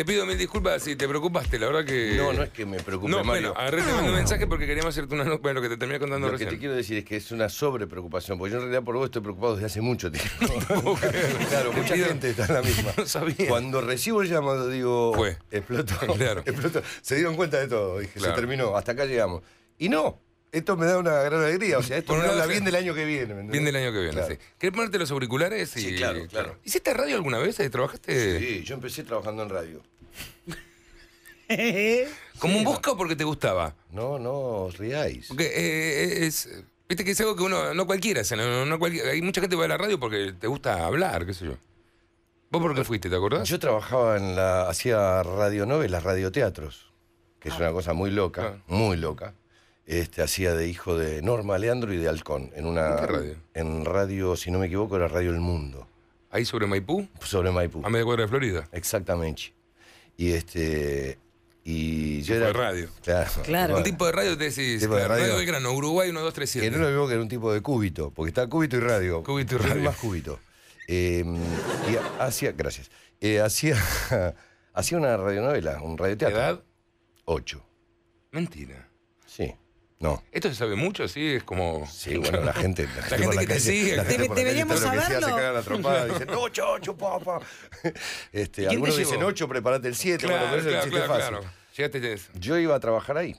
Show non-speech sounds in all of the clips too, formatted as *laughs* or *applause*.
Te pido mil disculpas si te preocupaste, la verdad que. No, no es que me preocupe, no, Bueno, agarré, te un mensaje porque queríamos hacerte una Bueno, lo que te terminé contando lo Lo que te quiero decir es que es una sobrepreocupación, porque yo en realidad por vos estoy preocupado desde hace mucho tiempo. *laughs* *laughs* claro, mucha gente está en la misma. No sabía. Cuando recibo el llamado, digo. Fue. Explotó. *laughs* Claro. Explotó. Se dieron cuenta de todo. Dije, se terminó, hasta acá llegamos. Y no, esto me da una gran alegría. O sea, esto me habla bien del año que viene. bien del año que viene, sí. ¿Querés ponerte los auriculares? Sí, claro, claro. ¿Hiciste radio alguna vez? Eh, ¿Trabajaste? Sí, yo empecé trabajando en radio. *laughs* ¿Como un busca o porque te gustaba? No, no, os riáis. Porque eh, eh, es. Viste que es algo que uno. No cualquiera No, hay mucha gente que va a la radio porque te gusta hablar, qué sé yo. ¿Vos por qué fuiste, te acordás? Yo trabajaba en la. Hacía Radio las radioteatros. Que es ah. una cosa muy loca, muy loca este, hacía de hijo de Norma Leandro y de Halcón. En una ¿En, qué radio? en radio, si no me equivoco, era Radio El Mundo. ¿Ahí sobre Maipú? Sobre Maipú. A Medio cuadra de Florida. Exactamente. Y este. Y tipo de radio. *laughs* Claro. Un tipo de radio te decís. Tipo de radio. radio Belgrano, Uruguay 7 Que no lo mismo que era un tipo de cúbito, porque está cúbito y radio. Cúbito y radio. más cúbito. Em, y hacía. Gracias. Eh, hacía. *laughs* hacía una radionovela, un radioteatro. ¿Edad? Ocho. Mentira. Sí. No. ¿Esto se sabe mucho? Sí, es como. Sí, bueno, la gente. La, *laughs* gente, que te sigue. La gente deberíamos calle, saberlo. la trompada dicen, *laughs* ocho, ocho, papá. *laughs* Este, algunos dicen, ocho, prepárate el siete. Claro, bueno, pero claro, es el chiste claro, fácil. Yo iba a trabajar ahí.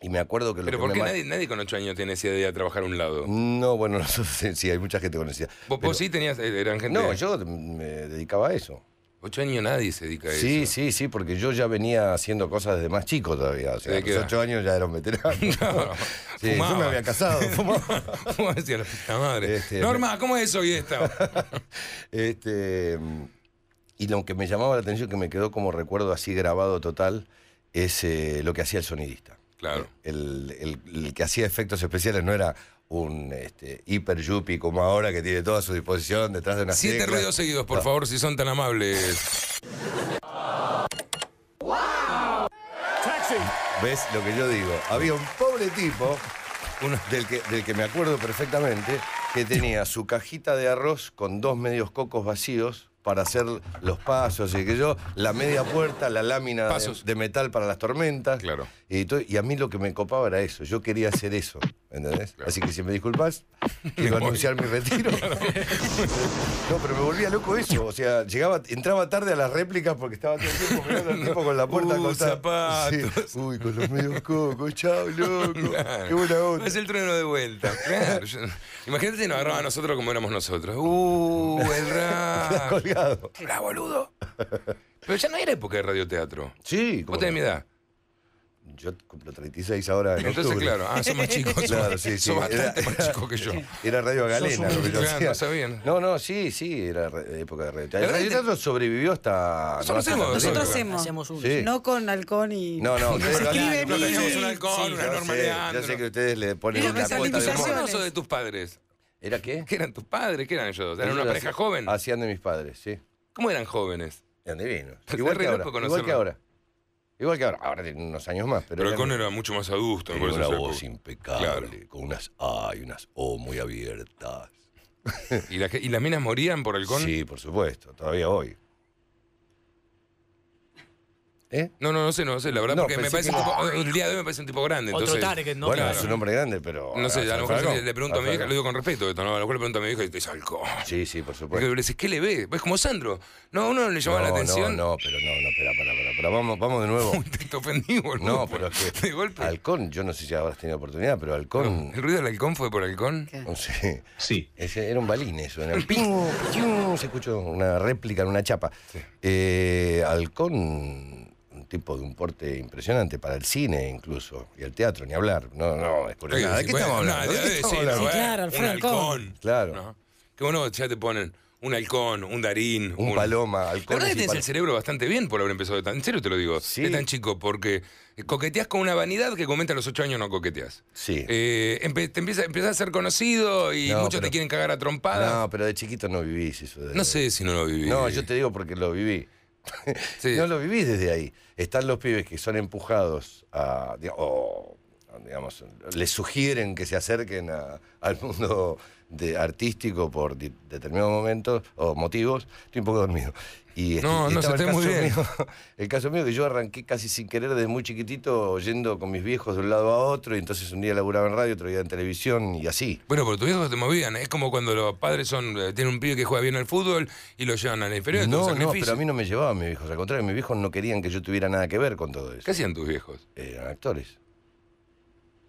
Y me acuerdo que lo Pero ¿por qué nadie, nadie, con ocho años tiene esa idea de trabajar a un lado? No, bueno, sí, hay mucha gente con necesidad. ¿Vos, vos sí tenías, eh, eran gente? No, yo me dedicaba a eso. Ocho años nadie se dedica a eso. Sí, sí, sí, porque yo ya venía haciendo cosas desde más chico todavía. O sea, a los ocho años ya era un veterano. *laughs* No, *laughs* yo me había casado. *laughs* Fumaba. ¿Cómo decía la puta madre? Este, Norma, ¿cómo es eso hoy esta? este, y lo que me llamaba la atención, que me quedó como recuerdo así grabado total, es eh, lo que hacía el sonidista. Claro. el, que hacía efectos especiales no era un este, hiper yuppie como ahora que tiene toda su disposición detrás de una Siete ruidos seguidos, por ah. favor, si son tan amables. ¿Ves lo que yo digo? Había un pobre tipo, uno, del, que, del que me acuerdo perfectamente, que tenía su cajita de arroz con dos medios cocos vacíos para hacer los pasos y que yo, la media puerta, la lámina de, metal para las tormentas. Claro. Y, a mí lo que me copaba era eso, yo quería hacer eso, ¿entendés? Así que si me disculpas, quiero anunciar mi retiro. *laughs* no, pero me volvía loco eso, o sea, llegaba, entraba tarde a las réplicas porque estaba todo el tiempo mirando al tipo con la puerta con los zapatos Uy, con los medios cocos, chao, loco. Qué buena onda. Es el trueno de vuelta. Claro. imagínate si nos agarraba a nosotros como éramos nosotros. Uh, el *laughs* rap complicado. boludo. *laughs* Pero ya no era época de radioteatro. Sí, como. Vos tenés mi edad. Yo cumplo 36 ahora. En Entonces, claro, ah, son más chicos. *laughs* sí, sí. más chicos que yo. *laughs* Era Radio Galena. Lo que yo No, no, sí, sí, era época de radioteatro. El radioteatro sobrevivió hasta. Nosotros hacemos. Nosotros hacemos. hacemos No con halcón y. No, no, que escribe bien. No teníamos un halcón, una normalidad. Yo sé que ustedes le ponen una cuenta de. o de tus padres? ¿Era qué? ¿Qué eran tus padres? ¿Qué eran ellos? ¿Eran una pareja joven? Hacían de mis padres, sí. ¿Cómo eran jóvenes? De divinos. Igual que, ahora, igual que ahora. Igual que ahora. Ahora tienen unos años más. Pero, el Con era mucho más adusto. Tenía una voz impecable, con unas A y unas O muy abiertas. *laughs* ¿Y, ¿Y, las minas morían por el Con? Sí, por supuesto. Todavía hoy. ¿Eh? No, no, no sé, no sé, la verdad, es porque me parece que un tipo, el día de hoy me parece un tipo grande. Otro entonces, ¿no? Bueno, es un hombre grande, pero. No sé, a lo mejor le, pregunto a, mi hija, lo digo con respeto, esto, ¿no? A lo mejor le pregunto a mi hija y es halcón. Sí, sí, por supuesto. Porque ¿qué le ve? es como Sandro. No, uno no le llamaba la atención. No, no, pero no, no, espera, para, para, Vamos, vamos de nuevo. *laughs* te ofendí, boludo. No, pero es que. *laughs* de golpe. Halcón, yo no sé si habrás tenido oportunidad, pero Halcón. ¿El ruido del Halcón fue por Halcón? Sí. Ese, era un balín eso. el ping, ping, se escuchó una réplica en una chapa. Eh, halcón tipo de un porte impresionante para el cine incluso, y el teatro, ni hablar. No, no, es por nada. qué estamos hablando? claro, halcón. Que bueno, ya te ponen un halcón, un darín. Un, paloma, halcón. el cerebro bastante bien por haber empezado de tan... En serio te lo digo, de tan chico, porque coqueteas con una vanidad que comenta a los ocho años no coqueteas. Sí. Eh, te empiezas, a ser conocido y muchos te quieren cagar a trompada No, pero de chiquito no vivís eso. No sé si no lo viví. No, yo te digo porque lo viví. *laughs* no lo vivís desde ahí. Están los pibes que son empujados a, digamos, les sugieren que se acerquen al *laughs* mundo artístico por determinados momentos o motivos, estoy un poco dormido. Y no, no se *laughs* el, caso Mío, el que yo arranqué casi sin querer desde muy chiquitito, yendo con mis viejos de un lado a otro, y entonces un día laburaba en radio, otro día en televisión y así. Bueno, pero tus viejos te movían, ¿eh? es como cuando los padres son eh, tienen un pibe que juega bien al fútbol y lo llevan a la inferior. No, no, pero a mí no me llevaban mis viejos, al contrario, mis viejos no querían que yo tuviera nada que ver con todo eso. ¿Qué hacían tus viejos? Eran actores.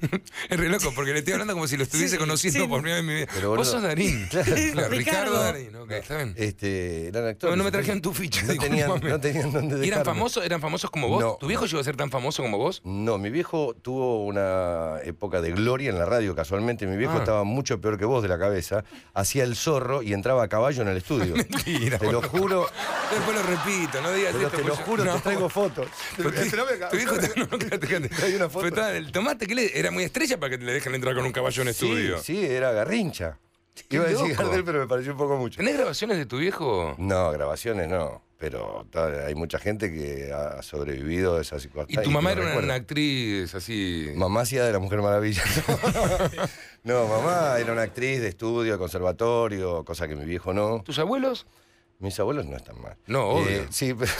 *laughs* es re loco, porque le estoy hablando como si lo estuviese conociendo por primera vez en mi vida. Pero, Vos sos Darín. *laughs* Claro, Ricardo Darín, ok, está bien. Este, eran actores. No, me trajeron tu ficha. No, tenían, no tenían, dónde ¿Y eran famosos, eran famosos como vos? No, ¿Tu viejo llegó a ser tan famoso como vos? No, mi viejo tuvo una época de gloria en la radio, casualmente. Mi viejo ah. estaba mucho peor que vos de la cabeza. Hacía el zorro y entraba a caballo en el estudio. *laughs* Te lo juro. Después lo repito, no digas esto. Te lo juro, te traigo fotos. Tu viejo, no, Hay una foto. el tomate, ¿qué le? muy estrella para que le dejen entrar con un caballo en estudio. Sí, sí era garrincha. Iba a decir Gardel, pero me pareció un poco mucho. ¿Tenés grabaciones de tu viejo? No, grabaciones no. Pero hay mucha gente que ha sobrevivido a esas ¿Y tu mamá era una, actriz así? Mamá hacía de la Mujer Maravilla. *laughs* No, mamá era una actriz de estudio, conservatorio, cosa que mi viejo no. ¿Tus abuelos? Mis abuelos no están mal. No, eh, obvio. sí, pero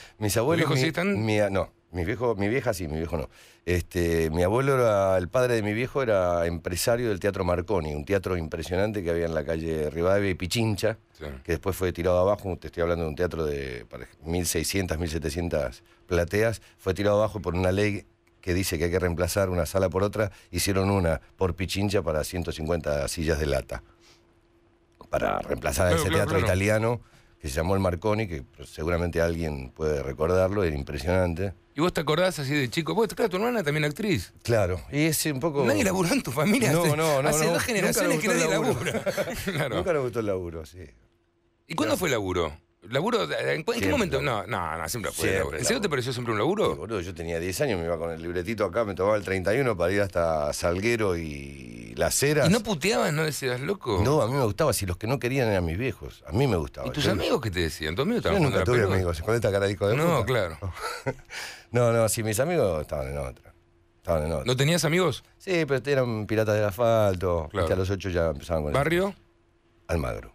*laughs* mis abuelos. ¿Mis sí están? Mi, no, mi viejo, mi vieja sí, mi viejo no. Este, mi abuelo era, el padre de mi viejo era empresario del Teatro Marconi, un teatro impresionante que había en la calle Rivadavia y Pichincha, que después fue tirado abajo, te estoy hablando de un teatro de 1600, 1700 plateas, fue tirado abajo por una ley que dice que hay que reemplazar una sala por otra, hicieron una por Pichincha para 150 sillas de lata, para reemplazar ese teatro italiano que se llamó el Marconi, que pues, seguramente alguien puede recordarlo, era impresionante. ¿Y vos te acordás así de chico? pues claro, tu hermana también actriz. Claro, y ese un poco... Nadie laburó en tu familia. No, no, no. Hace dos generaciones que nadie labura. *laughs* claro. Nunca nos gustó el laburo, sí. ¿Y cuándo fue el laburo? ¿Laburo? ¿En, qué momento? No, no, no, siempre fue. Siempre, ¿En serio te pareció siempre un laburo? yo tenía 10 años, me iba con el libretito acá, me tomaba el 31 para ir hasta Salguero y Las Heras. ¿Y no puteabas, no decías loco? No, a mí me gustaba, si los que no querían eran mis viejos, a mí me gustaba. ¿Y tus amigos qué te decían? ¿Tus amigos Yo nunca tuve amigos, con esta cara de hijo de No, claro. *laughs* no, no, si mis amigos estaban en otra. Estaban en otra. ¿No tenías amigos? Sí, pero eran piratas del asfalto, claro. a los 8 ya empezaban con ¿Barrio? Almagro.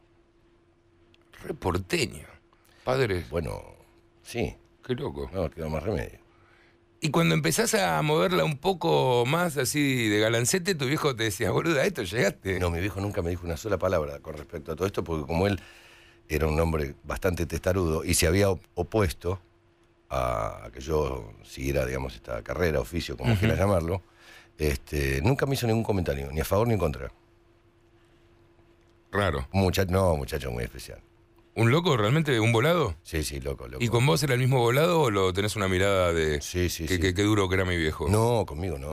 Reporteño padres. Bueno, sí. Qué loco. No, quedó más remedio. Y cuando empezás a moverla un poco más así de galancete, tu viejo te decía, a esto llegaste. No, mi viejo nunca me dijo una sola palabra con respecto a todo esto, porque como él era un hombre bastante testarudo y se había opuesto a que yo siguiera, digamos, esta carrera, oficio, como quiera llamarlo, este, nunca me hizo ningún comentario, ni a favor ni en contra. Raro. no, muchacho muy especial. ¿Un loco realmente? ¿Un volado? Sí, sí, loco, ¿Y con vos era el mismo volado o lo tenés una mirada de Sí, qué, duro que era mi viejo? No, conmigo no.